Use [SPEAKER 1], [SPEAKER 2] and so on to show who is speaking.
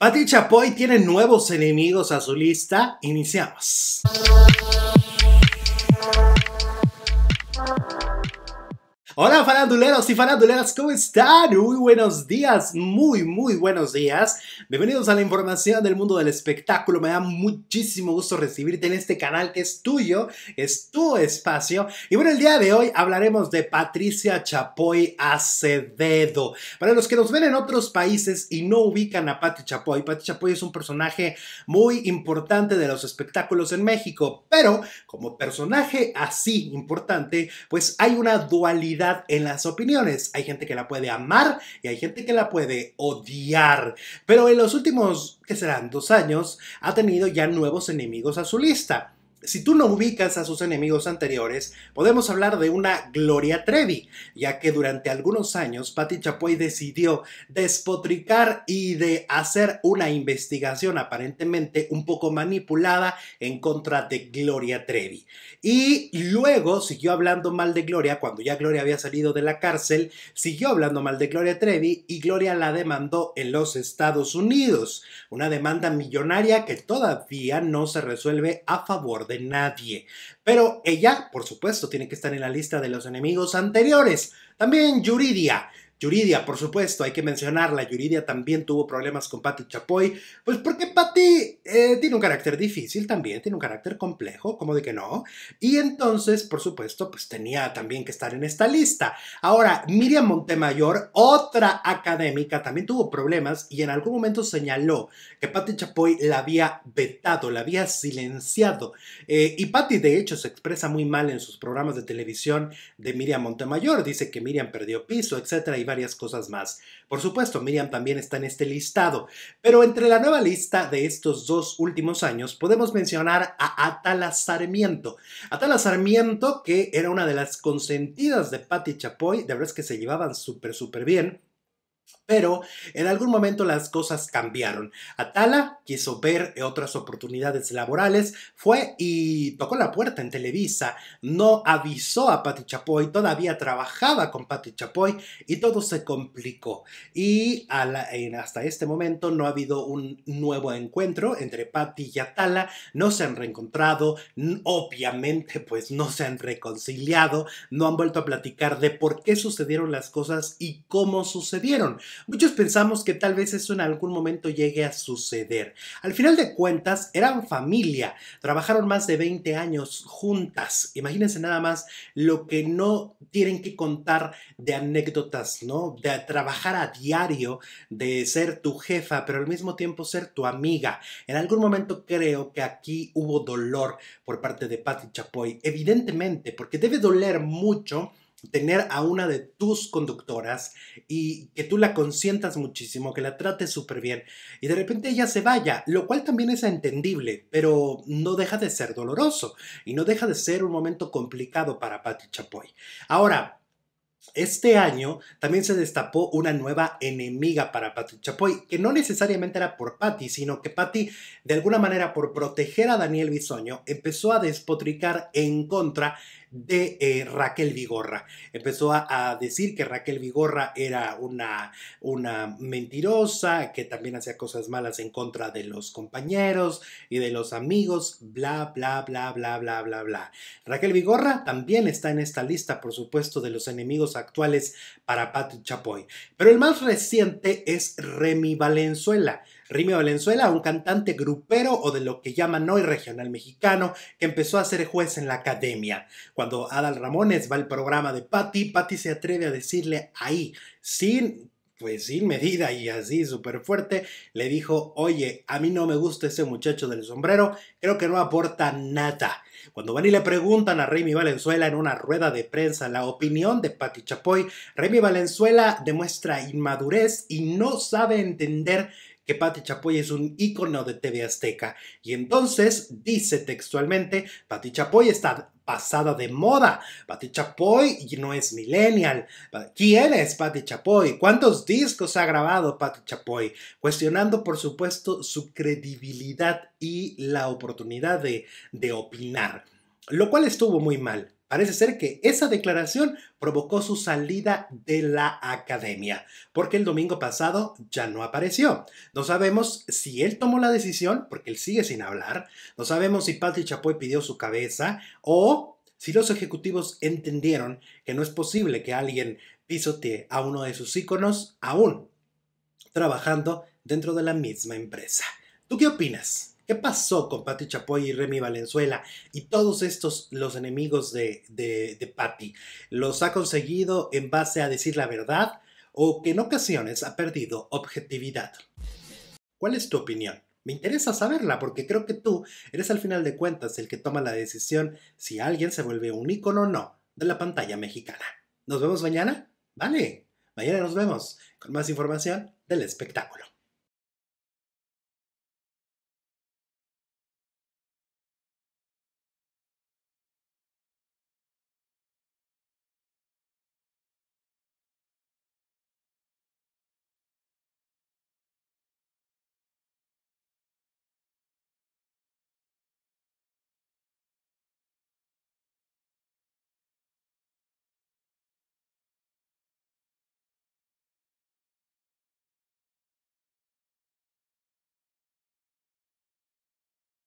[SPEAKER 1] Patty Chapoy tiene nuevos enemigos a su lista. Iniciamos. Hola faranduleros y faranduleras, ¿cómo están? Muy buenos días, muy, muy buenos días. Bienvenidos a la información del mundo del espectáculo. Me da muchísimo gusto recibirte en este canal que es tuyo, es tu espacio. Y bueno, el día de hoy hablaremos de Patricia Chapoy Acevedo. Para los que nos ven en otros países y no ubican a Patricia Chapoy, Pati Chapoy es un personaje muy importante de los espectáculos en México, pero como personaje así importante, pues hay una dualidad en las opiniones. Hay gente que la puede amar y hay gente que la puede odiar. Pero en los últimos, que serán dos años, ha tenido ya nuevos enemigos a su lista. Si tú no ubicas a sus enemigos anteriores, podemos hablar de una Gloria Trevi, ya que durante algunos años Patti Chapoy decidió despotricar y de hacer una investigación aparentemente un poco manipulada en contra de Gloria Trevi. Y luego siguió hablando mal de Gloria cuando ya Gloria había salido de la cárcel, siguió hablando mal de Gloria Trevi y Gloria la demandó en los Estados Unidos, una demanda millonaria que todavía no se resuelve a favor de de nadie. Pero ella, por supuesto, tiene que estar en la lista de los enemigos anteriores. También Yuridia. Yuridia, por supuesto, hay que mencionarla. Yuridia también tuvo problemas con Patty Chapoy. Pues porque Patty eh, tiene un carácter difícil también, tiene un carácter complejo, como de que no. Y entonces, por supuesto, pues tenía también que estar en esta lista. Ahora, Miriam Montemayor, otra académica, también tuvo problemas y en algún momento señaló que Patty Chapoy la había vetado, la había silenciado. Eh, y Patty, de hecho, se expresa muy mal en sus programas de televisión de Miriam Montemayor. Dice que Miriam perdió piso, etcétera, y varias cosas más. Por supuesto, Miriam también está en este listado. Pero entre la nueva lista de estos dos últimos años, podemos mencionar a Atala Sarmiento. Atala Sarmiento, que era una de las consentidas de Patti Chapoy, de verdad es que se llevaban súper, súper bien. Pero en algún momento las cosas cambiaron. Atala quiso ver eh, otras oportunidades laborales, fue y tocó la puerta en Televisa, no avisó a Patti Chapoy, todavía trabajaba con Patti Chapoy y todo se complicó. Y hasta este momento no ha habido un nuevo encuentro entre Patti y Atala, no se han reencontrado, obviamente pues no se han reconciliado, no han vuelto a platicar de por qué sucedieron las cosas y cómo sucedieron. Muchos pensamos que tal vez eso en algún momento llegue a suceder. Al final de cuentas, eran familia, trabajaron más de 20 años juntas. Imagínense nada más lo que no tienen que contar de anécdotas, ¿no? De trabajar a diario, de ser tu jefa, pero al mismo tiempo ser tu amiga. En algún momento creo que aquí hubo dolor por parte de Patty Chapoy, evidentemente, porque debe doler mucho tener a una de tus conductoras y que tú la consientas muchísimo, que la trates súper bien y de repente ella se vaya, lo cual también es entendible, pero no deja de ser doloroso y no deja de ser un momento complicado para Patti Chapoy. Ahora, este año también se destapó una nueva enemiga para Patty Chapoy, que no necesariamente era por Patty, sino que Patty, de alguna manera, por proteger a Daniel Bisoño, empezó a despotricar en contra de eh, Raquel Vigorra. Empezó a, decir que Raquel Vigorra era una, una mentirosa, que también hacía cosas malas en contra de los compañeros y de los amigos, bla, bla, bla, bla, bla, bla, bla. Raquel Vigorra también está en esta lista, por supuesto, de los enemigos actuales para Patrick Chapoy. Pero el más reciente es Remy Valenzuela. Remy Valenzuela, un cantante grupero o de lo que llaman hoy regional mexicano, que empezó a ser juez en la academia. Cuando Adal Ramones va al programa de Patti Patti se atreve a decirle ahí, sin pues sin medida y así súper fuerte, le dijo, oye, a mí no me gusta ese muchacho del sombrero, creo que no aporta nada. Cuando van y le preguntan a Remy Valenzuela en una rueda de prensa la opinión de Patti Chapoy, Remy Valenzuela demuestra inmadurez y no sabe entender que Pati Chapoy es un ícono de TV Azteca. Y entonces dice textualmente, Pati Chapoy está pasada de moda. Pati Chapoy no es millennial. ¿Quién es Patti Chapoy? ¿Cuántos discos ha grabado Pati Chapoy? Cuestionando, por supuesto, su credibilidad y la oportunidad de opinar. Lo cual estuvo muy mal. Parece ser que esa declaración provocó su salida de la academia, porque el domingo pasado ya no apareció. No sabemos si él tomó la decisión, porque él sigue sin hablar. No sabemos si Patrick Chapoy pidió su cabeza o si los ejecutivos entendieron que no es posible que alguien pisotee a uno de sus íconos aún trabajando dentro de la misma empresa. ¿Tú qué opinas? ¿Qué pasó con Patti Chapoy y Remy Valenzuela y todos estos los enemigos de, de, Patti? ¿Los ha conseguido en base a decir la verdad o que en ocasiones ha perdido objetividad? ¿Cuál es tu opinión? Me interesa saberla porque creo que tú eres al final de cuentas el que toma la decisión si alguien se vuelve un ícono o no de la pantalla mexicana. ¿Nos vemos mañana? Vale, mañana nos vemos con más información del espectáculo.